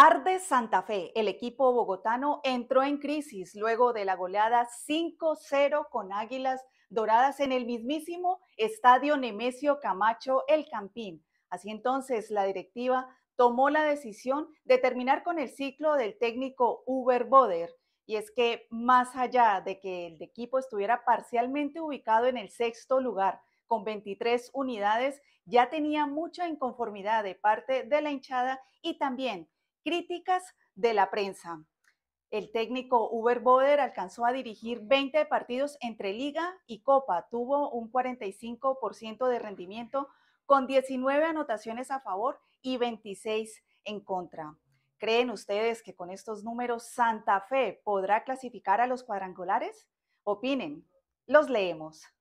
Arde Santa Fe, el equipo bogotano entró en crisis luego de la goleada 5-0 con Águilas Doradas en el mismísimo estadio Nemesio Camacho El Campín. Así entonces la directiva tomó la decisión de terminar con el ciclo del técnico Uber Boder. Y es que más allá de que el equipo estuviera parcialmente ubicado en el sexto lugar con 23 unidades, ya tenía mucha inconformidad de parte de la hinchada y también críticas de la prensa. El técnico Uber Boder alcanzó a dirigir 20 partidos entre Liga y Copa. Tuvo un 45% de rendimiento con 19 anotaciones a favor y 26 en contra. ¿Creen ustedes que con estos números Santa Fe podrá clasificar a los cuadrangulares? Opinen, los leemos.